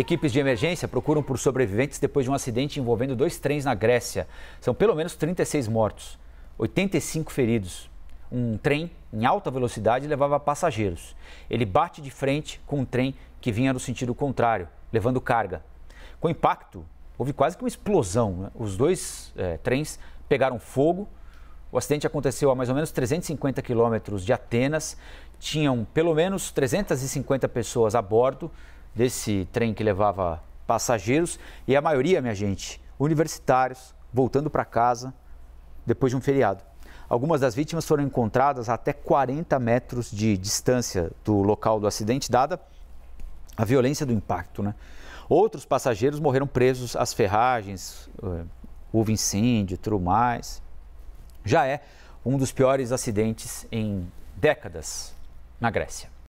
Equipes de emergência procuram por sobreviventes depois de um acidente envolvendo dois trens na Grécia. São pelo menos 36 mortos, 85 feridos. Um trem em alta velocidade levava passageiros. Ele bate de frente com um trem que vinha no sentido contrário, levando carga. Com impacto, houve quase que uma explosão. Né? Os dois é, trens pegaram fogo. O acidente aconteceu a mais ou menos 350 quilômetros de Atenas. Tinham pelo menos 350 pessoas a bordo desse trem que levava passageiros e a maioria, minha gente, universitários voltando para casa depois de um feriado. Algumas das vítimas foram encontradas a até 40 metros de distância do local do acidente, dada a violência do impacto. Né? Outros passageiros morreram presos às ferragens, eh, houve incêndio, tudo mais. Já é um dos piores acidentes em décadas na Grécia.